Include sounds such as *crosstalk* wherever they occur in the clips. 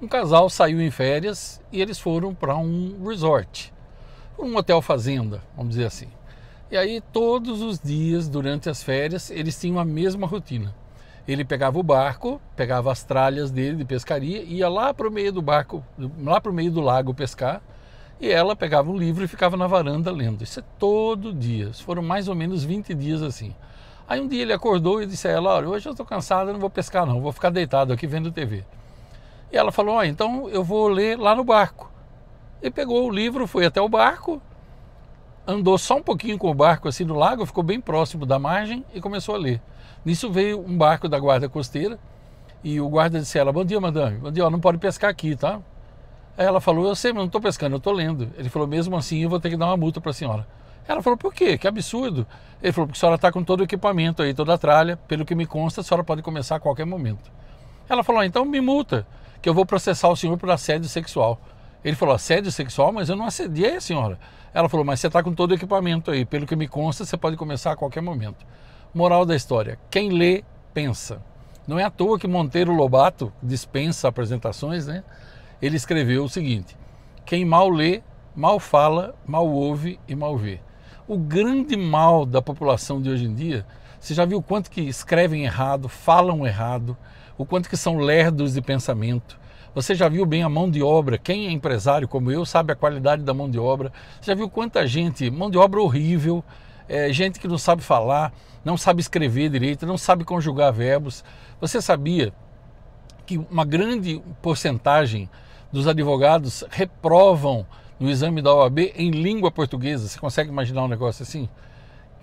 um casal saiu em férias e eles foram para um resort, um hotel fazenda, vamos dizer assim. E aí todos os dias durante as férias eles tinham a mesma rotina. Ele pegava o barco, pegava as tralhas dele de pescaria, ia lá para o meio do barco, lá para o meio do lago pescar, e ela pegava um livro e ficava na varanda lendo. Isso é todo dia. Foram mais ou menos 20 dias assim. Aí um dia ele acordou e disse a ela: Olha, hoje eu estou cansado, não vou pescar, não, vou ficar deitado aqui vendo TV. E ela falou: oh, então eu vou ler lá no barco. E pegou o livro, foi até o barco, andou só um pouquinho com o barco assim no lago, ficou bem próximo da margem e começou a ler. Nisso veio um barco da guarda costeira e o guarda disse a ela: Bom dia, madame. Bom dia, ó, não pode pescar aqui, tá? Aí ela falou: Eu sei, mas não estou pescando, eu estou lendo. Ele falou: Mesmo assim, eu vou ter que dar uma multa para a senhora. Ela falou: Por quê? Que absurdo. Ele falou: Porque a senhora está com todo o equipamento aí, toda a tralha. Pelo que me consta, a senhora pode começar a qualquer momento. Ela falou: ah, Então me multa que eu vou processar o senhor por assédio sexual. Ele falou, assédio sexual? Mas eu não assediei a senhora. Ela falou, mas você está com todo o equipamento aí. Pelo que me consta, você pode começar a qualquer momento. Moral da história, quem lê, pensa. Não é à toa que Monteiro Lobato dispensa apresentações, né? Ele escreveu o seguinte, quem mal lê, mal fala, mal ouve e mal vê. O grande mal da população de hoje em dia, você já viu quanto que escrevem errado, falam errado, o quanto que são lerdos de pensamento. Você já viu bem a mão de obra? Quem é empresário como eu sabe a qualidade da mão de obra. Você já viu quanta gente, mão de obra horrível, é, gente que não sabe falar, não sabe escrever direito, não sabe conjugar verbos. Você sabia que uma grande porcentagem dos advogados reprovam no exame da OAB em língua portuguesa? Você consegue imaginar um negócio assim?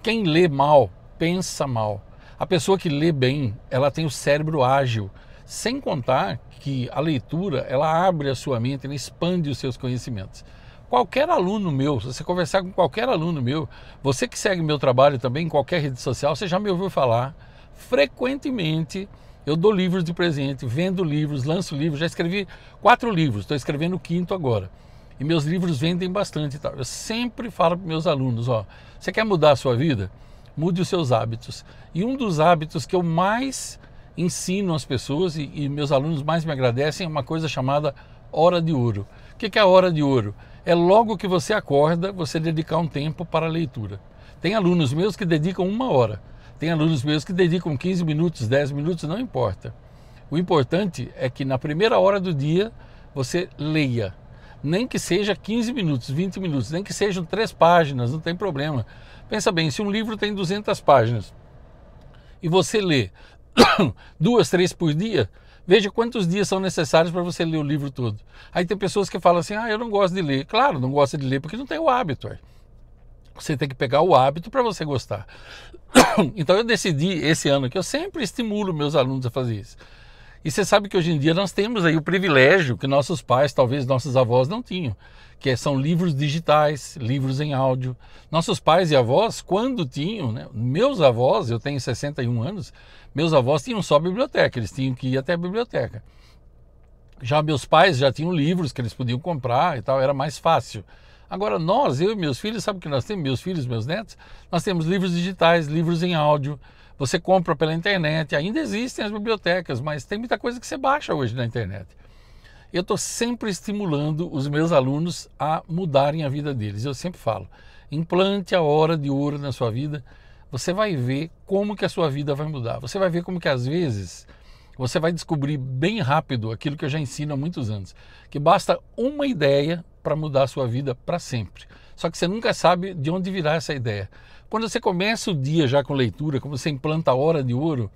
Quem lê mal, pensa mal. A pessoa que lê bem, ela tem o cérebro ágil, sem contar que a leitura, ela abre a sua mente, ela expande os seus conhecimentos. Qualquer aluno meu, se você conversar com qualquer aluno meu, você que segue meu trabalho também em qualquer rede social, você já me ouviu falar frequentemente eu dou livros de presente, vendo livros, lanço livros. Já escrevi quatro livros, estou escrevendo o quinto agora. E meus livros vendem bastante e tal. Eu sempre falo para meus alunos: ó, você quer mudar a sua vida? mude os seus hábitos. E um dos hábitos que eu mais ensino às pessoas e, e meus alunos mais me agradecem é uma coisa chamada hora de ouro. O que, que é a hora de ouro? É logo que você acorda, você dedicar um tempo para a leitura. Tem alunos meus que dedicam uma hora, tem alunos meus que dedicam 15 minutos, 10 minutos, não importa. O importante é que na primeira hora do dia você leia, nem que seja 15 minutos, 20 minutos, nem que sejam três páginas, não tem problema. Pensa bem, se um livro tem 200 páginas e você lê *coughs* duas, três por dia, veja quantos dias são necessários para você ler o livro todo. Aí tem pessoas que falam assim: ah, eu não gosto de ler. Claro, não gosta de ler porque não tem o hábito. Você tem que pegar o hábito para você gostar. *coughs* Então eu decidi esse ano que eu sempre estimulo meus alunos a fazer isso. E você sabe que hoje em dia nós temos aí o privilégio que nossos pais, talvez nossos avós não tinham, que é, são livros digitais, livros em áudio. Nossos pais e avós, quando tinham, né? meus avós, eu tenho 61 anos, meus avós tinham só biblioteca, eles tinham que ir até a biblioteca. Já meus pais já tinham livros que eles podiam comprar e tal, era mais fácil. Agora nós, eu e meus filhos, sabe o que nós temos? Meus filhos, meus netos, nós temos livros digitais, livros em áudio. Você compra pela internet, ainda existem as bibliotecas, mas tem muita coisa que você baixa hoje na internet. Eu estou sempre estimulando os meus alunos a mudarem a vida deles. Eu sempre falo: implante a hora de ouro na sua vida. Você vai ver como que a sua vida vai mudar. Você vai ver como que às vezes você vai descobrir bem rápido aquilo que eu já ensino há muitos anos, que basta uma ideia para mudar a sua vida para sempre. Só que você nunca sabe de onde virá essa ideia. Quando você começa o dia já com leitura, como você implanta a hora de ouro,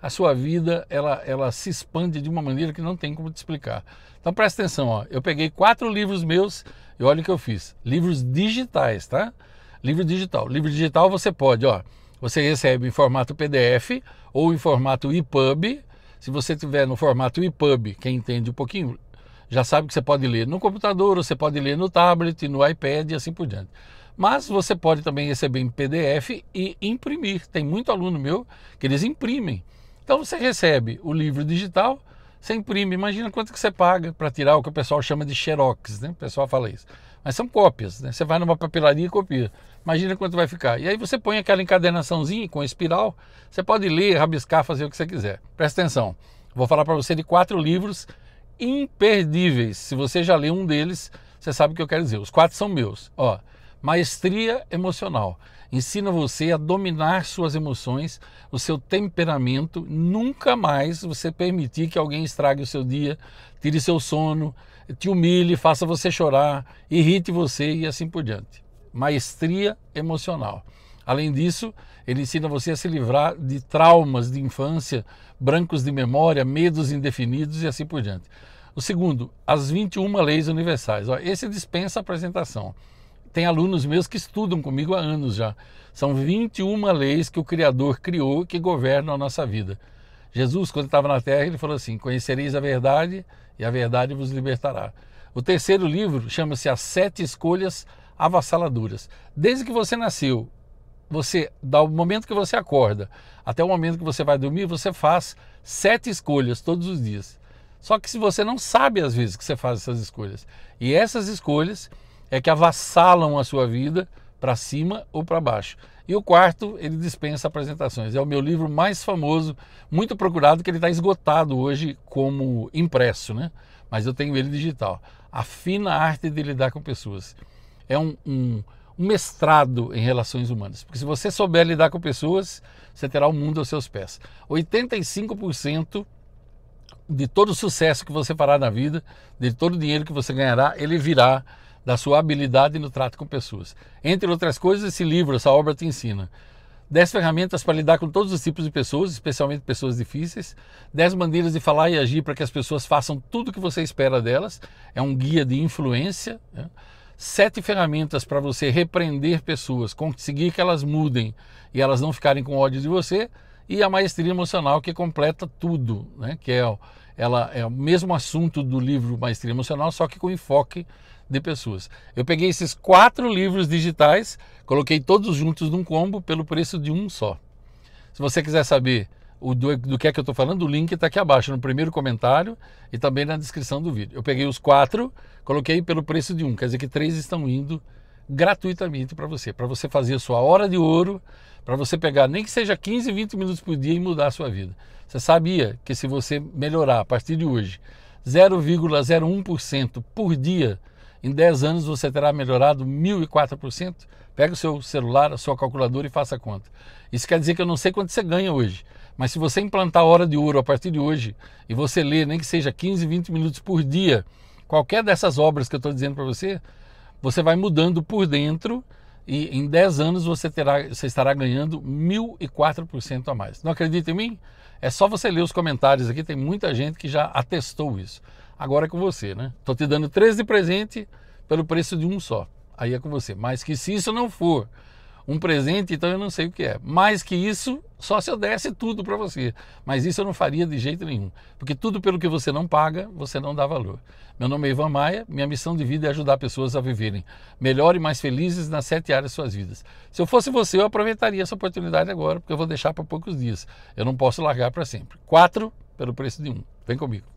a sua vida ela, ela se expande de uma maneira que não tem como te explicar. Então presta atenção, ó. eu peguei quatro livros meus e olha o que eu fiz. Livros digitais, tá? Livro digital. Livro digital você pode, ó. Você recebe em formato PDF ou em formato EPUB. Se você tiver no formato EPUB, quem entende um pouquinho, já sabe que você pode ler no computador, você pode ler no tablet, no iPad e assim por diante. Mas você pode também receber em PDF e imprimir. Tem muito aluno meu que eles imprimem. Então você recebe o livro digital, você imprime. Imagina quanto que você paga para tirar o que o pessoal chama de xerox, né? O pessoal fala isso. Mas são cópias, né? Você vai numa papelaria e copia. Imagina quanto vai ficar. E aí você põe aquela encadernaçãozinha com espiral. Você pode ler, rabiscar, fazer o que você quiser. Presta atenção. Vou falar para você de quatro livros imperdíveis. Se você já leu um deles, você sabe o que eu quero dizer. Os quatro são meus. Ó, Maestria emocional. Ensina você a dominar suas emoções, o seu temperamento. Nunca mais você permitir que alguém estrague o seu dia, tire seu sono, te humilhe, faça você chorar, irrite você e assim por diante. Maestria emocional. Além disso, ele ensina você a se livrar de traumas de infância, brancos de memória, medos indefinidos e assim por diante. O segundo, as 21 leis universais. Esse dispensa apresentação tem alunos meus que estudam comigo há anos já. São 21 leis que o Criador criou que governam a nossa vida. Jesus, quando estava na terra, ele falou assim: Conhecereis a verdade e a verdade vos libertará. O terceiro livro chama-se As Sete Escolhas Avassaladoras. Desde que você nasceu, você, do momento que você acorda até o momento que você vai dormir, você faz sete escolhas todos os dias. Só que se você não sabe às vezes que você faz essas escolhas. E essas escolhas é que avassalam a sua vida para cima ou para baixo. E o quarto, ele dispensa apresentações. É o meu livro mais famoso, muito procurado, que ele está esgotado hoje como impresso, né? Mas eu tenho ele digital. A fina arte de lidar com pessoas. É um, um, um mestrado em relações humanas. Porque se você souber lidar com pessoas, você terá o mundo aos seus pés. 85% de todo o sucesso que você fará na vida, de todo o dinheiro que você ganhará, ele virá da sua habilidade no trato com pessoas. Entre outras coisas, esse livro, essa obra te ensina 10 ferramentas para lidar com todos os tipos de pessoas, especialmente pessoas difíceis, 10 maneiras de falar e agir para que as pessoas façam tudo o que você espera delas, é um guia de influência, né? sete ferramentas para você repreender pessoas, conseguir que elas mudem e elas não ficarem com ódio de você, e a maestria emocional que completa tudo, né? que é, ela, é o mesmo assunto do livro Maestria Emocional, só que com enfoque de pessoas. Eu peguei esses quatro livros digitais, coloquei todos juntos num combo pelo preço de um só. Se você quiser saber o do, do que é que eu estou falando, o link está aqui abaixo, no primeiro comentário e também na descrição do vídeo. Eu peguei os quatro, coloquei pelo preço de um, quer dizer que três estão indo gratuitamente para você, para você fazer a sua hora de ouro, para você pegar nem que seja 15, 20 minutos por dia e mudar a sua vida. Você sabia que se você melhorar a partir de hoje 0,01% por dia, em 10 anos você terá melhorado 1.004%? Pega o seu celular, a sua calculadora e faça a conta. Isso quer dizer que eu não sei quanto você ganha hoje, mas se você implantar a hora de ouro a partir de hoje e você ler nem que seja 15, 20 minutos por dia, qualquer dessas obras que eu estou dizendo para você, você vai mudando por dentro e em 10 anos você, terá, você estará ganhando 1.004% a mais. Não acredita em mim? É só você ler os comentários aqui, tem muita gente que já atestou isso. Agora é com você, né? Estou te dando 13 de presente pelo preço de um só. Aí é com você. Mas que se isso não for um presente, então eu não sei o que é. Mais que isso, só se eu desse tudo para você. Mas isso eu não faria de jeito nenhum. Porque tudo pelo que você não paga, você não dá valor. Meu nome é Ivan Maia, minha missão de vida é ajudar pessoas a viverem melhor e mais felizes nas sete áreas de suas vidas. Se eu fosse você, eu aproveitaria essa oportunidade agora, porque eu vou deixar para poucos dias. Eu não posso largar para sempre. Quatro pelo preço de um. Vem comigo.